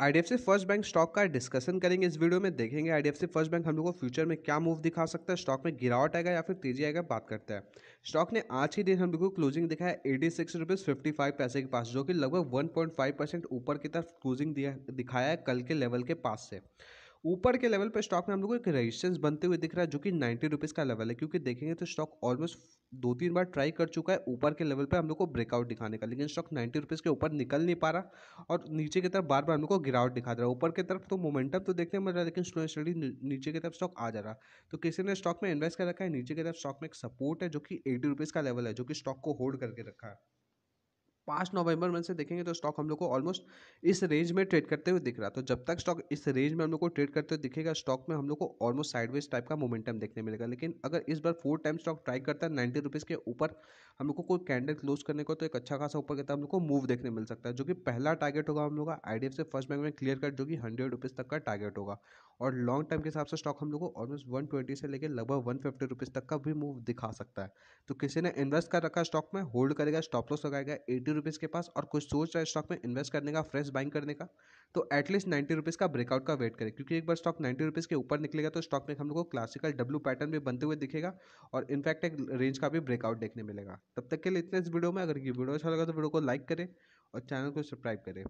IDFC first bank stock का discussion करेंगे इस वीडियो में देखेंगे आईडीएफसी फर्स्ट बैंक हम लोग को फ्यूचर में क्या मूव दिखा सकता है स्टॉक में गिरावट आएगा या फिर तेजी आएगा बात करते हैं स्टॉक ने आज ही दिन हम लोग को क्लोजिंग दिखाया eighty six rupees fifty five पैसे के पास जो कि लगभग वन पॉइंट फाइव परसेंट ऊपर की तरफ क्लोजिंग दिया दिखाया है कल के लेवल के पास से ऊपर के लेवल पर स्टॉक में हम लोग को एक रेजिस्टेंस बनते हुए दिख रहा है जो कि नाइन्टी रुपीज़ का लेवल है क्योंकि देखेंगे तो स्टॉक ऑलमोस्ट दो तीन बार ट्राई कर चुका है ऊपर के लेवल पर हम लोग को ब्रेकआउट दिखाने का लेकिन स्टॉक नाइन्टी रुपीज़ के ऊपर निकल नहीं पा रहा और नीचे की तरफ बार बार हम लोग को गिरावट दिखा रहा है ऊपर की तरफ तो मोमेंटम तो देखने मिल रहा है लेकिन स्लो स्टडी नीचे की तरफ स्टॉक आ जा रहा तो किसी ने स्टॉक में इन्वेस्ट कर रखा है नीचे की तरफ स्टॉक में एक सपोर्ट है जो कि एटी रुपीज़ का लेवल है जो कि स्टॉक को होल्ड करके रखा है पाँच नवंबर में से देखेंगे तो स्टॉक हम लोग को ऑलमोस्ट इस रेंज में ट्रेड करते हुए दिख रहा तो जब तक स्टॉक इस रेंज में हम लोग को ट्रेड करते हुए दिखेगा स्टॉक में हम लोग को ऑलमोस्ट साइडवेज टाइप का मोमेंटम देखने मिलेगा लेकिन अगर इस बार फोर टाइम स्टॉक ट्राई करता है नाइन्टी रुपीज़ के ऊपर हम लोग को कोई कैंडल क्लोज करने को तो एक अच्छा खासा ऊपर कहता है हम लोग को मूव देखने मिल सकता है जो कि पहला टारगेट होगा हम लोग का आई से फर्स्ट बैंक में क्लियर कट जो कि हंड्रेड रुपीज़ तक का टारगेट होगा और लॉन्ग टर्म के हिसाब से स्टॉक हम लोग को ऑलमोस्ट वन ट्वेंटी से लेकर लगभग वन फिफ्टी रुपीज़ तक का भी मूव दिखा सकता है तो किसी ने इन्वेस्ट कर रखा स्टॉक में होल्ड करेगा स्टॉप लॉस लगाएगा एटी नाइन्टी रुपीज़ के पास और कुछ सोच रहा है स्टॉक में इन्वेस्ट करने का फ्रेश बाइंग करने का तो एटलीस्ट नाइन्टी रुपीज़ का ब्रेकआउट का वेट करें क्योंकि एक बार स्टॉक नाइन्टी रुपीज़ के ऊपर निकलेगा तो स्टॉक में हम लोग को क्लासिकल डब्लू पैटर्न भी बनते हुए दिखेगा और इनफैक्ट एक रेंज का भी ब्रेकआउट देखने मिलेगा तब तक के लिए इतने इस वीडियो में अगर ये वीडियो अच्छा लगा तो वीडियो को लाइक करें और चैनल को सब्सक्राइब करें